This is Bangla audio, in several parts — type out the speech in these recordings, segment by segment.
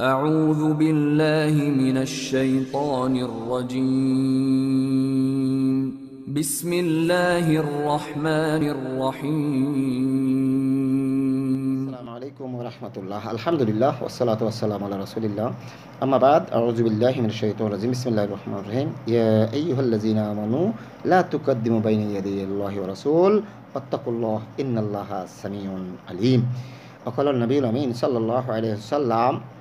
أعوذ بالله من الشيطان الرجيم بسم الله الرحمن الرحيم السلام عليكم ورحمة الله الحمد لله والصلاة والسلام على رسول الله أما بعد أعوذ بالله من الشيطان الرجيم بسم الله الرحمن الرحيم يا أيها الذين آمنوا لا تقدموا بين يدي الله ورسول واتقوا الله إن الله سميع عليم وقال النبي الأمين صلى الله عليه وسلم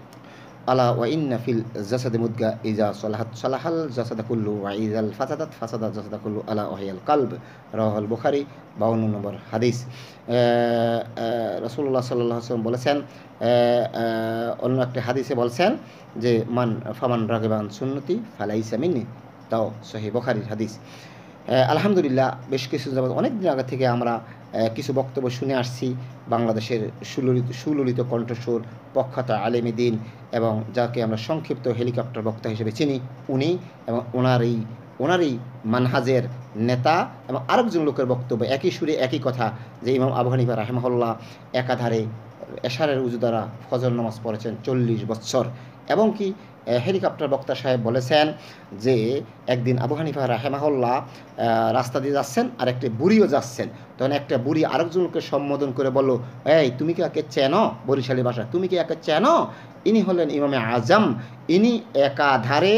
আলা ওয়া ইন্না ফিল জাসাদে মুদগা ইজা সলাহাত সলাহাল জাসাদা কুল্লু ওয়া ফাসাদাত ফাসাদা জাসাদা কুল্লু আলা ওয়াহিয়াল কালব রাহুল বুখারি বাউন্ন নম্বর হাদিস রসুল্লাহ সাল্লাহ সাল্লাম বলেছেন অন্য একটি হাদিসে বলছেন যে মান ফামান রাগবান সুন্নতি ফালাইসা মিনি তাও সহি বখারির হাদিস আলহামদুলিল্লাহ বেশ কিছু যাবৎ অনেক দিন আগে থেকে আমরা কিছু বক্তব্য শুনে আসছি বাংলাদেশের সুললিত সুললিত কণ্ঠস্বর পক্ষাতা আলেমিদ্দিন দিন এবং যাকে আমরা সংক্ষিপ্ত হেলিকপ্টার বক্তা হিসেবে চিনি উনি এবং ওনার এই ওনারই মানহাজের নেতা এবং আরেকজন লোকের বক্তব্য একই সুরে একই কথা যে ইমাম আবু রাহমহল্লা একাধারে এশারের উজু দ্বারা ফজর নামাজ পড়েছেন চল্লিশ বৎসর এবং কি হেলিকপ্টার বক্তা সাহেব বলেছেন যে একদিন আবু হানিফা রাহেমাহল্লা রাস্তা দিয়ে যাচ্ছেন আর একটা বুড়িও যাচ্ছেন তখন একটা বুড়ি আরেকজনকে সম্বোধন করে বলল এই তুমি কি একে চেনো বরিশালী ভাষা তুমি কি একে চেনো ইনি হলেন ইমামে আজম ইনি একাধারে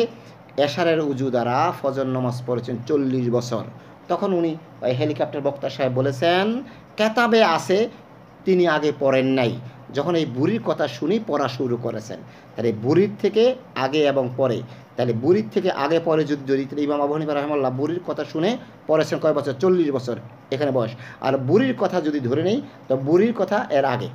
এশারের উজু দ্বারা ফজর নমাজ পড়েছেন চল্লিশ বছর তখন উনি হেলিকপ্টার বক্তা সাহেব বলেছেন কেতাবে আছে তিনি আগে পড়েন নাই যখন এই বুড়ির কথা শুনি পড়া শুরু করেছেন তাহলে বুড়ির থেকে আগে এবং পরে তাহলে বুড়ির থেকে আগে পরে যদি যদি ইমাম আবু হানিফা রহমাল্লাহ বুড়ির কথা শুনে পড়েছেন কয় বছর চল্লিশ বছর এখানে বয়স আর বুড়ির কথা যদি ধরে নেই তো বুড়ির কথা এর আগে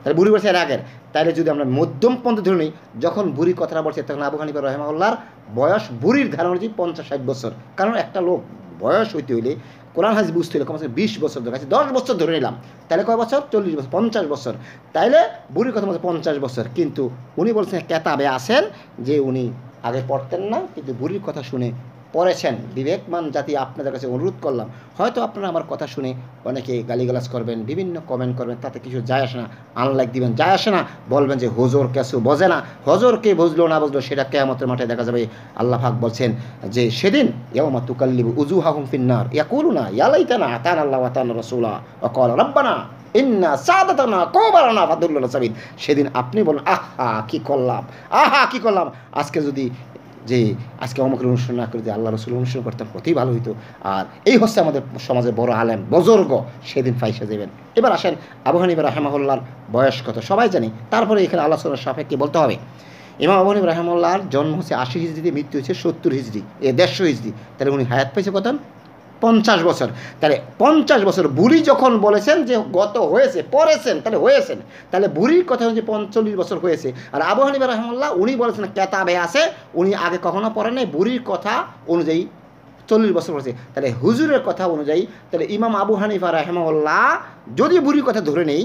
তাহলে বুড়ি বলছে এর আগের তাহলে যদি আমরা মধ্যম পন্থ ধরে নিই যখন বুড়ি কথাটা বলছে তখন আবু হানিফা রহমাল্লাহর বয়স বুড়ির ধারণা যে পঞ্চাশ ষাট বছর কারণ একটা লোক বয়স হইতে হইলে কোরআন হাজি বুঝতে হলে কমসে বিশ বছর ধরে আচ্ছা, দশ বছর ধরে নিলাম তাহলে কয় বছর চল্লিশ বছর পঞ্চাশ বছর তাইলে বুড়ির কথা বলছে পঞ্চাশ বছর কিন্তু উনি বলছেন কেতাবে আসেন যে উনি আগে পড়তেন না কিন্তু বুড়ির কথা শুনে পড়েছেন বিবেকমান জাতি আপনাদের কাছে অনুরোধ করলাম হয়তো আপনারা আমার কথা শুনে অনেকে গালিগালাজ করবেন বিভিন্ন কমেন্ট করবেন তাতে কিছু যায় আসে না আনলাইক দিবেন যায় আসে না বলবেন যে হজর কেসু বোঝে না হজর কে বুঝলো না বুঝলো সেটা কেয়ামতের মাঠে দেখা যাবে আল্লাহ ফাক বলছেন যে সেদিন ইয়ামা তুকাল্লিবু উজু হাহুম ফিন্নার ইয়াকুলুনা ইয়ালাইতানা আতান আল্লাহ আতান রসুলা অকল রব্বানা ইন্না সাদাতানা কোবারানা ফাদুল্লাহ সাবিদ সেদিন আপনি বলুন আহা কি করলাম আহা কি করলাম আজকে যদি যে আজকে অমুকের অনুসরণ না করে যে আল্লাহ রসুল অনুসরণ করতে কতই ভালো হইতো আর এই হচ্ছে আমাদের সমাজের বড় আলেম বজর্গ সেদিন ফাইসে দেবেন এবার আসেন আবু হানিব রাহেমহল্লার বয়স কত সবাই জানি তারপরে এখানে আল্লাহ সাল সাপেক্ষে বলতে হবে ইমাম আবহানিব হানিব জন্ম হচ্ছে আশি হিজড়িতে মৃত্যু হচ্ছে সত্তর হিজড়ি এ দেড়শো হিজড়ি তাহলে উনি হায়াত পেয়েছে কত পঞ্চাশ বছর তাহলে পঞ্চাশ বছর বুড়ি যখন বলেছেন যে গত হয়েছে পড়েছেন তাহলে হয়েছেন তাহলে বুড়ির কথা হচ্ছে পঞ্চল্লিশ বছর হয়েছে আর আবু হানিবা রহমল্লাহ উনি বলেছেন কেতাবে আছে উনি আগে কখনো পরে নাই বুড়ির কথা অনুযায়ী চল্লিশ বছর হয়েছে তাহলে হুজুরের কথা অনুযায়ী তাহলে ইমাম আবু হানিফা রাহেমাউল্লাহ যদি বুড়ির কথা ধরে নেই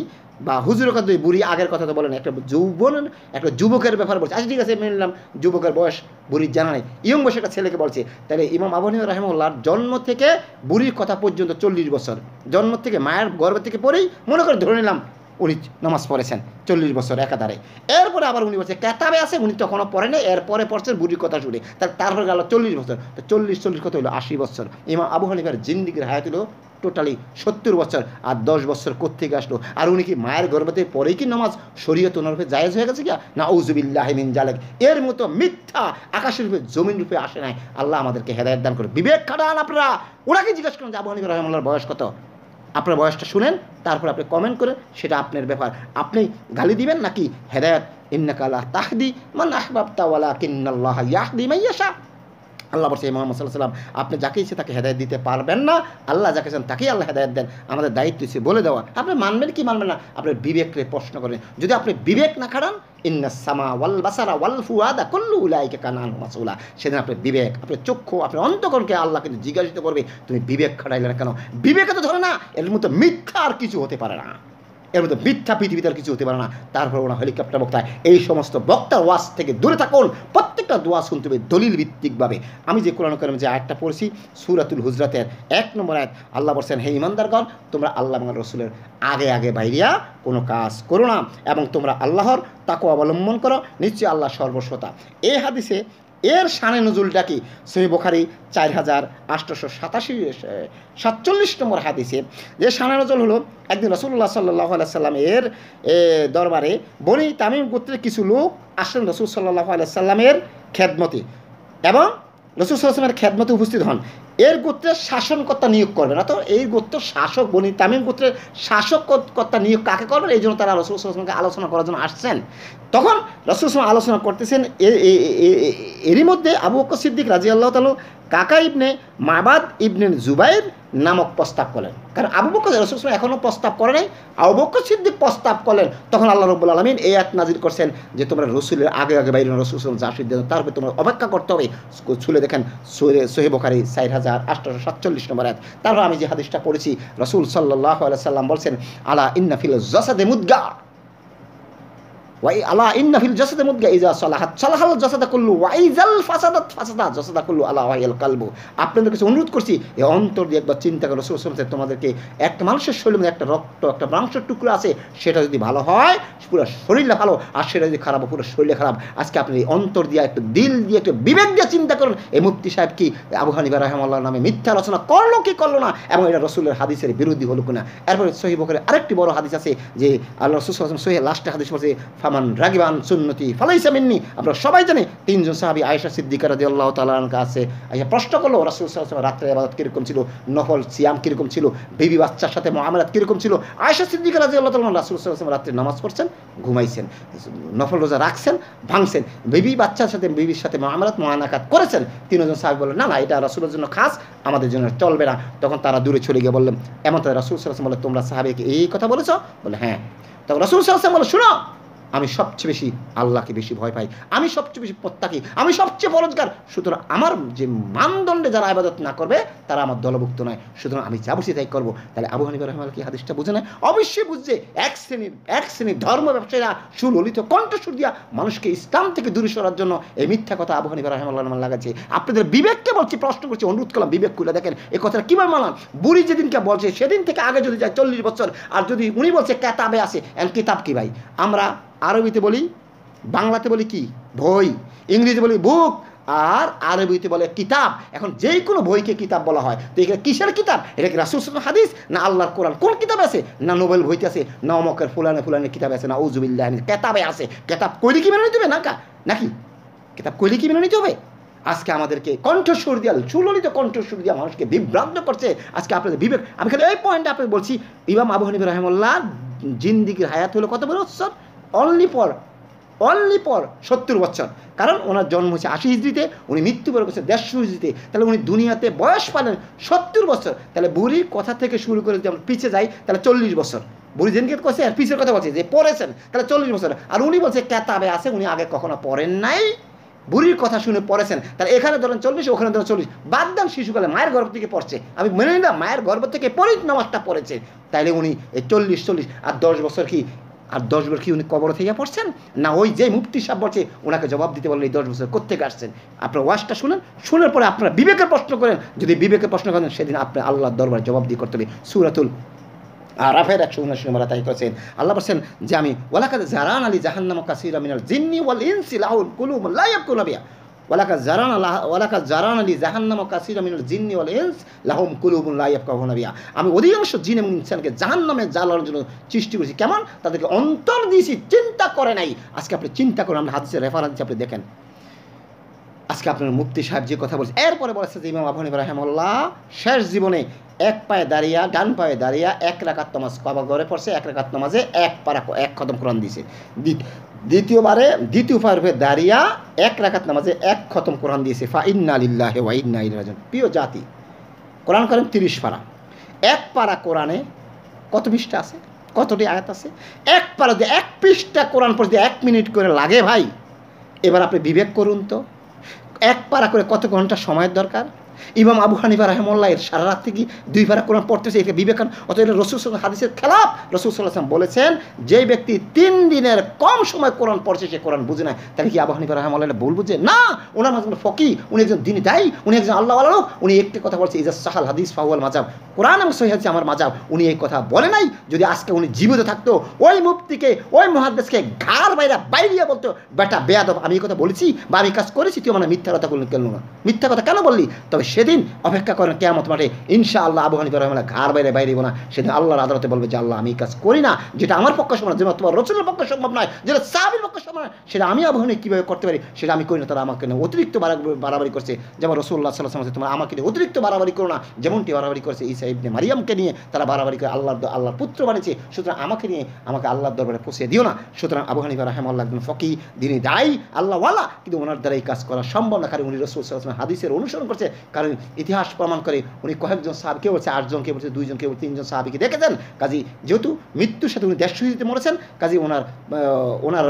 বা হুজুর কথা দুই বুড়ি আগের কথা তো বলেন একটা যৌবন একটা যুবকের ব্যাপার বলছে আচ্ছা ঠিক আছে মেনে নিলাম যুবকের বয়স বুড়ির জানা নেই ইয়ং বয়সে একটা ছেলেকে বলছে তাহলে ইমাম আবনীয় রাহেমুল্লাহর জন্ম থেকে বুড়ির কথা পর্যন্ত চল্লিশ বছর জন্ম থেকে মায়ের গর্ব থেকে পরেই মনে করে ধরে নিলাম উনি নামাজ পড়েছেন চল্লিশ বছর একাধারে এরপরে আবার উনি বলছে কেতাবে আছে উনি তখনও পড়ে নেই এরপরে পড়ছেন বুড়ির কথা শুনে তার তারপরে গেল চল্লিশ বছর তো চল্লিশ চল্লিশ কথা হলো আশি বছর ইমাম আবু হানিফার জিন্দিগির হায়াত হলো টোটালি সত্তর বছর আর দশ বছর কোথেকে আসলো আর উনি কি মায়ের গর্ভতে পরেই কি নামাজ শরীয়ত ওনারূপে জায়েজ হয়ে গেছে কি না মিন জালেক এর মতো মিথ্যা আকাশের রূপে জমিন রূপে আসে নাই আল্লাহ আমাদেরকে হেদায়ত দান করে বিবেক খাটান আপনারা ওনাকে জিজ্ঞেস করুন যে আবু হানিফ রহমাল্লার বয়স কত আপনার বয়সটা শুনেন তারপর আপনি কমেন্ট করেন সেটা আপনার ব্যাপার আপনি গালি দিবেন নাকি হেদায়ত ইন্নাকাল্লাহ তাহদি মান আহবাবতাওয়ালা কিন্নাল্লাহ ইয়াহদি মাইয়াশা আল্লাহ বলছে মোহাম্মদ সাল্লাহ সাল্লাম আপনি যাকে ইচ্ছে তাকে হেদায়ত দিতে পারবেন না আল্লাহ যাকে চান তাকেই আল্লাহ হেদায়ত দেন আমাদের দায়িত্ব হচ্ছে বলে দেওয়া আপনি মানবেন কি মানবেন না আপনি বিবেককে প্রশ্ন করেন যদি আপনি বিবেক না খাড়ান ইন্নাসামা ওয়াল বাসারা ওয়াল ফুয়াদা কল্লু উলাইকে কানান মাসুলা সেদিন আপনার বিবেক আপনার চক্ষু আপনার অন্তকরণকে আল্লাহ কিন্তু জিজ্ঞাসিত করবে তুমি বিবেক খাটাইলে না কেন বিবেকে তো ধরে না এর মতো মিথ্যা আর কিছু হতে পারে না এর মধ্যে মিথ্যা পৃথিবীতে আর কিছু হতে পারে না তারপর ওনা হেলিকপ্টার বক্তায় এই সমস্ত বক্তার ওয়াজ থেকে দূরে থাকুন প্রত্যেকটা দোয়া শুনতে হবে দলিল ভিত্তিকভাবে আমি যে কোরআন করেন যে আয়টা পড়ছি সুরাতুল হুজরাতের এক নম্বর আয়াত আল্লাহ বলছেন হে ইমানদারগণ তোমরা আল্লাহ বাংলা রসুলের আগে আগে বাইরিয়া কোনো কাজ করো না এবং তোমরা আল্লাহর তাকে অবলম্বন করো নিশ্চয়ই আল্লাহ সর্বস্বতা এই হাদিসে এর সানে নজুলটা কি সহি বোখারি চার হাজার আটশোশো সাতাশি সাতচল্লিশ নম্বর হাদিসে যে সানে নজুল হলো একদিন রসুল্লাহ সাল্লাহ এর দরবারে বনি তামিম গোত্রের কিছু লোক আসলেন রসুল সাল্লাহ সাল্লামের খেদমতে এবং রসুল সাল্লামের খেদমতে উপস্থিত হন এর গোত্রের শাসনকর্তা নিয়োগ করবে না তো এই গোত্র শাসক বনি তামিম গোত্রের কর্তা নিয়োগ কাকে করবেন এই জন্য তারা রসুল আসলামকে আলোচনা করার জন্য আসছেন তখন রসুল আসলাম আলোচনা করতেছেন এরই মধ্যে আবু বকর সিদ্দিক রাজি আল্লাহ তালু কাকা ইবনে মাবাদ ইবনে জুবাইর নামক প্রস্তাব করলেন কারণ আবু বকর রসুল এখনও প্রস্তাব করে নাই আবু বকর সিদ্দিক প্রস্তাব করলেন তখন আল্লাহ রব্বুল আলমিন এই এক নাজির করছেন যে তোমরা রসুলের আগে আগে বাইরে রসুল যা সিদ্ধান্ত তার উপরে তোমরা অপেক্ষা করতে হবে ছুলে দেখেন সোহেবকারী চার হাজার আটশোশো সাতচল্লিশ নম্বর এক তারপর আমি যে হাদিসটা পড়েছি রসুল সাল্লাহ সাল্লাম বলছেন আলা ইন্নাফিল জসাদে মুদ্গা যদি ভালো হয় পুরো শরীরটা ভালো আর সেটা যদি খারাপ পুরো শরীরে খারাপ আজকে আপনি অন্তর দিয়ে একটু দিল দিয়ে একটু বিবেক দিয়ে চিন্তা করুন এই মুফতি সাহেব কি আবু রহমাল্লাহ নামে মিথ্যা রচনা করলো কি করলো না এবং এটা রসুলের হাদিসের বিরোধী হলো কিনা এরপরে সহি বকরের আরেকটি বড় হাদিস আছে যে আল্লাহ রসুল সোহেল লাস্টে হাদিস বলছে আমান রাগিবান সুন্নতি ফালাইসা মিন্নি আমরা সবাই জানি তিনজন সাহাবি আয়সা সিদ্দিকা রাজি আল্লাহ তালার কাছে আয়সা প্রশ্ন করলো রাসুল সাল্লাম রাত্রে আবাদত কীরকম ছিল নফল সিয়াম কীরকম ছিল বেবি বাচ্চার সাথে মহামেলাত কীরকম ছিল আয়সা সিদ্দিকা রাজি আল্লাহ তালান রাসুল সাল্লাম রাত্রে নামাজ পড়ছেন ঘুমাইছেন নফল রোজা রাখছেন ভাঙছেন বেবি বাচ্চার সাথে বেবির সাথে মহামেলাত মহানাকাত করেছেন তিনজন সাহাবি বললেন না না এটা রাসুলের জন্য খাস আমাদের জন্য চলবে না তখন তারা দূরে চলে গিয়ে বললেন এমন তাদের রাসুল সাল্লাম বলে তোমরা সাহাবিকে এই কথা বলেছ বলে হ্যাঁ তখন রসুল সাল্লাম বলে শুনো আমি সবচেয়ে বেশি আল্লাহকে বেশি ভয় পাই আমি সবচেয়ে বেশি প্রত্যাকি আমি সবচেয়ে বরজগার সুতরাং আমার যে মানদণ্ডে যারা আবাদত না করবে তারা আমার দলভুক্ত নয় সুতরাং আমি যা বুঝি তাই করবো তাহলে আবু হানিবা রহমান কি হাদিসটা বুঝে নেয় অবশ্যই বুঝছে এক শ্রেণীর এক শ্রেণীর ধর্ম ব্যবসায়ীরা সুললিত কণ্ঠসুর দিয়া মানুষকে ইসলাম থেকে দূরে সরার জন্য এই মিথ্যা কথা আবু হানিবা রহমান লাগাচ্ছে আপনাদের বিবেককে বলছি প্রশ্ন করছি অনুরোধ করলাম বিবেক খুলে দেখেন এই কথাটা কীভাবে মানলাম বুড়ি যেদিনকে বলছে সেদিন থেকে আগে যদি যায় চল্লিশ বছর আর যদি উনি বলছে কেতাবে আসে কিতাব কি ভাই আমরা আরবিতে বলি বাংলাতে বলি কি বই ইংরেজি বলি বুক আর আরবিতে বলে কিতাব এখন যে কোনো বইকে কিতাব বলা হয় তো এটা কিসের কিতাব এটা কি রাসুল হাদিস না আল্লাহর কোরআন কোন কিতাব আছে না নোবেল বইতে আছে না অমকের ফুলানে ফুলানের কিতাব আছে না ওজুবিল্লাহ কেতাবে আছে কেতাব কইলে কি মেনে নিতে হবে নাকা নাকি কেতাব কইলে কি মেনে নিতে হবে আজকে আমাদেরকে কণ্ঠস্বর দিয়াল সুললিত কণ্ঠস্বর দিয়া মানুষকে বিভ্রান্ত করছে আজকে আপনাদের বিবেক আমি খালি এই পয়েন্টে আপনাদের বলছি ইমাম আবু হানিব রহমল্লাহ জিন্দিগির হায়াত হলো কত বড় উৎসব অনলি পর অনলি পর সত্তর বছর কারণ ওনার জন্ম হচ্ছে আশি হিজড়িতে উনি মৃত্যুবরণ করছেন দেড়শো হিজড়িতে তাহলে উনি দুনিয়াতে বয়স পালেন সত্তর বছর তাহলে বুড়ির কথা থেকে শুরু করে যদি আমরা পিছিয়ে যাই তাহলে চল্লিশ বছর বুড়ি জেনকে করছে আর পিছের কথা বলছে যে পড়েছেন তাহলে চল্লিশ বছর আর উনি বলছে কেতাবে আছে উনি আগে কখনো পড়েন নাই বুড়ির কথা শুনে পড়েছেন তাহলে এখানে ধরেন চল্লিশ ওখানে ধরেন চল্লিশ বাদ দেন শিশুকালে মায়ের গর্ভ থেকে পড়ছে আমি মেনে নিলাম মায়ের গর্ভ থেকে পরিত নামাজটা পড়েছে তাইলে উনি এই চল্লিশ চল্লিশ আর দশ বছর কি আর দশ বছর কি উনি কবর থেকে পড়ছেন না ওই যে মুফতি সাহেব বলছে ওনাকে জবাব দিতে বললেন এই দশ বছর কোথেকে আসছেন আপনার ওয়াশটা শুনেন শোনার পরে আপনারা বিবেকের প্রশ্ন করেন যদি বিবেকের প্রশ্ন করেন সেদিন আপনি আল্লাহর দরবার জবাব দিয়ে করতে হবে সুরাতুল আর রাফের একশো উনাশি নম্বর তাই করেছেন আল্লাহ বলছেন যে আমি ওলাকাদ জারান আলী জাহান্নাম কাসির আমিনাল জিন্নি ওয়াল ইনসি লাহুল কুলুম কুলাবিয়া আমি অধিকাংশ জিন এবং ইনসানকে নামে জ্বালানোর জন্য সৃষ্টি করেছি কেমন তাদেরকে অন্তর দিয়েছি চিন্তা করে নাই আজকে আপনি চিন্তা করেন আমরা হাতে রেফারেন্স আপনি দেখেন আজকে আপনার মুক্তি সাহেব যে কথা বলছে এরপরে বলেছে যে ইমাম আবহানি রহমল্লাহ শেষ জীবনে এক পায়ে দাঁড়িয়া ডান পায়ে দাঁড়িয়া এক রাখার নামাজ কবা ঘরে পড়ছে এক রাখার নামাজে এক পারা এক খতম কোরআন দিছে দ্বিতীয়বারে দ্বিতীয় পারভে দাঁড়িয়া এক রাখার নামাজে এক খতম কোরআন দিয়েছে ফা ইন্না আলিল্লাহে ওয়া ইন্না ইলাইহি প্রিয় জাতি কোরআন করেন তিরিশ পারা এক পারা কোরআনে কত পৃষ্ঠা আছে কতটি আয়াত আছে এক পারা দিয়ে এক পৃষ্ঠা কোরআন পড়তে এক মিনিট করে লাগে ভাই এবার আপনি বিবেক করুন তো এক পারা করে কত ঘন্টা সময়ের দরকার ইমাম আবু হানিফা রাহেমুল্লাহের সারা রাত থেকে দুই ভাড়া কোরআন পড়তেছে এটা বিবেকান অত এটা রসুল হাদিসের খেলাপ রসুল সাল্লাহাম বলেছেন যে ব্যক্তি তিন দিনের কম সময় কোরআন পড়ছে সে কোরআন বুঝে না তাহলে কি আবু হানিফা রাহেমুল্লাহ বলবো যে না ওনার মাঝে ফকি উনি একজন দিন দায়ী উনি একজন আল্লাহ আল্লাহ উনি একটি কথা বলছে ইজাজ সাহাল হাদিস ফাউল মাজাব কোরআন এবং সহি আমার মাজাব উনি এই কথা বলে নাই যদি আজকে উনি জীবিত থাকতো ওই মুক্তিকে ওই মহাদেশকে ঘাড় বাইরে বাইরিয়া বলতো বেটা বেয়াদব আমি এই কথা বলেছি বা আমি কাজ করেছি তুই আমার মিথ্যা কথা বললি কেন না মিথ্যা কথা কেন বললি তবে তবে সেদিন অপেক্ষা করেন কেয়ামত মাঠে ইনশা আল্লাহ আবু হানিফা রহমান ঘর বাইরে বাইরে না সেদিন আল্লাহর আদালতে বলবে যে আল্লাহ আমি কাজ করি না যেটা আমার পক্ষে সম্ভব যেমন তোমার রচনার পক্ষে সম্ভব নয় যেটা সাহাবির পক্ষে সম্ভব নয় সেটা আমি আবু হানি কীভাবে করতে পারি সেটা আমি করি না তারা আমাকে অতিরিক্ত বাড়াবাড়ি করছে যেমন রসুল্লাহ সাল্লাহ তোমার আমাকে অতিরিক্ত বাড়াবাড়ি করো না যেমনটি বাড়াবাড়ি করেছে এই সাহেব মারিয়ামকে নিয়ে তারা বাড়াবাড়ি করে আল্লাহ আল্লাহর পুত্র বানিয়েছে সুতরাং আমাকে নিয়ে আমাকে আল্লাহর দরবারে পৌঁছে দিও না সুতরাং আবু হানিফা রহম আল্লাহ একজন ফকি দিনে দায়ী আল্লাহওয়ালা কিন্তু ওনার দ্বারা এই কাজ করা সম্ভব না কারণ উনি রসুল সাল্লাহ হাদিসের অনুসরণ করছে কারণ ইতিহাস প্রমাণ করে উনি কয়েকজন সাহাবিকে বলছে আটজনকে বলছে দুইজনকে বলছে তিনজন সাহাবিকে দেখেছেন কাজী যেহেতু মৃত্যুর সাথে উনি দেশ দিতে মরেছেন কাজী ওনার ওনার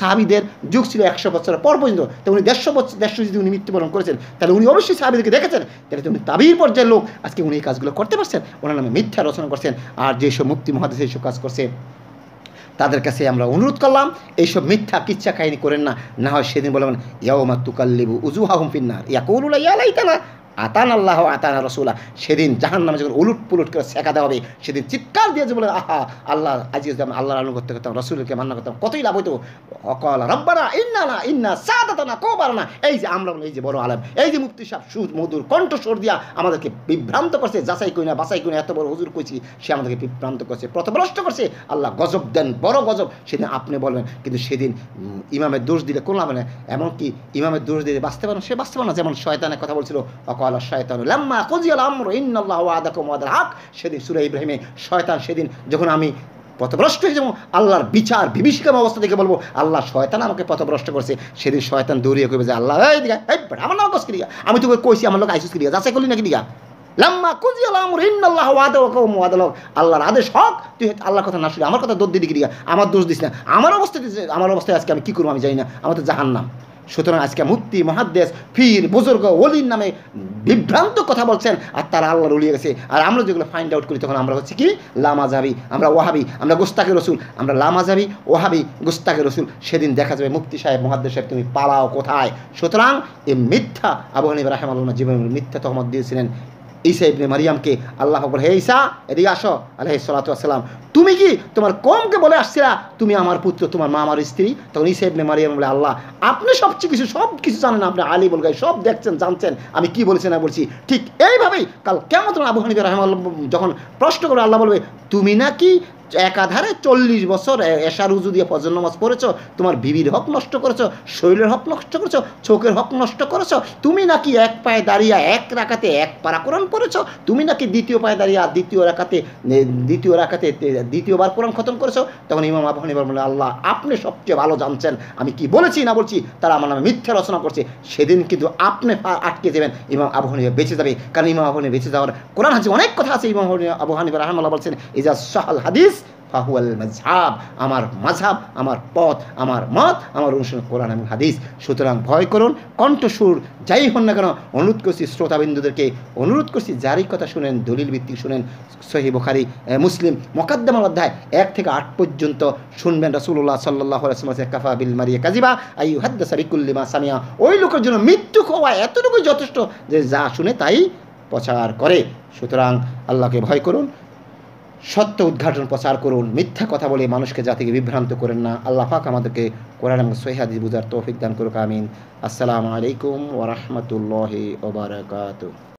সাহাবিদের যুগ ছিল একশো বছরের পর পর্যন্ত তো উনি দেড়শো বছর দেড়শো যদি উনি মৃত্যুবরণ করেছেন তাহলে উনি অবশ্যই সাহাবিদেরকে দেখেছেন তাহলে উনি তাবির পর্যায়ের লোক আজকে উনি এই কাজগুলো করতে পারছেন ওনার নামে মিথ্যা রচনা করছেন আর যেসব মুক্তি মহাদেশ এইসব কাজ করছে তাদের কাছে আমরা অনুরোধ করলাম এইসব মিথ্যা কিচ্ছা কাহিনী করেন না না হয় সেদিন বলবেন ইয়াও মা তুকাল্লিবু উজু হাহুম ফিন্নার ইয়াকুল উল্লাহ ইয়ালাই তালা আতান আল্লাহ আতানা রসুল্লাহ সেদিন জাহান নামে যখন উলুট পুলুট করে শেখাতে হবে সেদিন চিৎকার দিয়ে বলে আহা আল্লাহ আজকে যদি আমি আল্লাহর আনুগত্য করতাম রসুলকে মান্না করতাম কতই লাভ হইতো অকল রব্বানা ইন্না না ইন্না সাদাতা না কোবার না এই যে আমরা এই যে বড় আলম এই যে মুক্তি সাহেব সুর মধুর কণ্ঠস্বর দিয়া আমাদেরকে বিভ্রান্ত করছে যাচাই কই না বাসাই কই না এত বড় হুজুর কইছি সে আমাদেরকে বিভ্রান্ত করছে প্রথমভ্রষ্ট করছে আল্লাহ গজব দেন বড় গজব সেদিন আপনি বলবেন কিন্তু সেদিন ইমামের দোষ দিলে কোনো লাভ নেই এমনকি ইমামের দোষ দিলে বাঁচতে পারেন সে বাঁচতে পারে না যেমন শয়তানের কথা বলছিল অকল কালা শয়তান লাম্মা কজিয়াল আমর ইন্নআল্লাহ আদাকুম আদাল হাক সেদিন সুরে ইব্রাহিমে শয়তান সেদিন যখন আমি পথভ্রষ্ট হয়ে যাবো আল্লাহর বিচার বিভীষিকা অবস্থা দেখে বলবো আল্লাহ শয়তান আমাকে পথভ্রষ্ট করছে সেদিন শয়তান দৌড়িয়ে কবে যে আল্লাহ এই দিঘা এই আমার নাম কসকি দিঘা আমি তোকে কইছি আমার লোক আইসুস দিঘা যাচাই করলি নাকি দিঘা লাম্মা কুজি আলামর ইন্নাল্লাহ ওয়াদালক আল্লাহর আদেশ হক তুই আল্লাহর কথা না শুনে আমার কথা দোষ দিদি আমার দোষ দিস না আমার অবস্থা আমার অবস্থায় আজকে আমি কী করবো আমি জানি না আমার তো জাহান্নাম সুতরাং আজকে মুক্তি মহাদ্দেশ ফির বুজুর্গ ওলির নামে বিভ্রান্ত কথা বলছেন আর তারা আল্লাহ রুলিয়ে গেছে আর আমরা যেগুলো ফাইন্ড আউট করি তখন আমরা হচ্ছে কি লামা যাবি আমরা ওহাবি আমরা গোস্তাকে রসুল আমরা লামা যাবি ওহাবি গোস্তাকে রসুল সেদিন দেখা যাবে মুক্তি সাহেব মহাদ্দেশ সাহেব তুমি পালাও কোথায় সুতরাং এই মিথ্যা আবু হানিব রাহেমাল্লাহ জীবনের মিথ্যা তহমত দিয়েছিলেন ঈসা ইবনে মারিয়ামকে আল্লাহ বলে হে ঈসা এদিকে আসো আল্লাহ সালাতাম তুমি কি তোমার কমকে বলে আসছিলা তুমি আমার পুত্র তোমার মা আমার স্ত্রী তখন ঈসা ইবনে মারিয়াম বলে আল্লাহ আপনি সবচেয়ে কিছু সব কিছু জানেন আপনি আলী বলগাই সব দেখছেন জানছেন আমি কি বলছি না বলছি ঠিক এইভাবেই কাল কেমন তোমার আবু হানিফ রহমান যখন প্রশ্ন করে আল্লাহ বলবে তুমি নাকি একাধারে চল্লিশ বছর এশা রুজু দিয়ে ফজল নামাজ পড়েছ তোমার বিবির হক নষ্ট করেছো শরীরের হক নষ্ট করেছো চোখের হক নষ্ট করেছো তুমি নাকি এক পায়ে দাঁড়িয়ে এক রাখাতে এক পারাকরণ কোরআন পড়েছো তুমি নাকি দ্বিতীয় পায়ে দাঁড়িয়ে আর দ্বিতীয় রাখাতে দ্বিতীয় রাখাতে দ্বিতীয়বার কোরআন খতম করেছো তখন ইমাম আবু বলে আল্লাহ আপনি সবচেয়ে ভালো জানছেন আমি কি বলেছি না বলছি তারা আমার নামে মিথ্যা রচনা করছে সেদিন কিন্তু আপনি আটকে যাবেন ইমাম আবু বেঁচে যাবে কারণ ইমাম আবহানি বেঁচে যাওয়ার কোরআন হাজি অনেক কথা আছে ইমাম আবু হানিফা বলছেন ইজাজ শাহাল হাদিস ফাহুয়াল মাঝাব আমার মাঝাব আমার পথ আমার মত আমার অনুসরণ কোরআন এবং হাদিস সুতরাং ভয় করুন কণ্ঠসুর যাই হন না কেন অনুরোধ করছি শ্রোতাবিন্দুদেরকে অনুরোধ করছি যারই কথা শুনেন দলিল ভিত্তিক শুনেন সহি বোখারি মুসলিম মকাদ্দমার অধ্যায় এক থেকে আট পর্যন্ত শুনবেন রসুল্লাহ সাল্লাহ কাফা বিল মারিয়া কাজিবা আই হাদ্দা বিকুল্লিমা সামিয়া ওই লোকের জন্য মৃত্যু হওয়া এতটুকু যথেষ্ট যে যা শুনে তাই প্রচার করে সুতরাং আল্লাহকে ভয় করুন সত্য উদ্ঘাটন প্রচার করুন মিথ্যা কথা বলে মানুষকে জাতিকে বিভ্রান্ত করেন না আল্লাহ পাক আমাদেরকে কোরআন এবং সোহাদি বুঝার তৌফিক দান করুক আমিন আসসালামু আলাইকুম ওরহমতুল্লাহ ওবরাকাত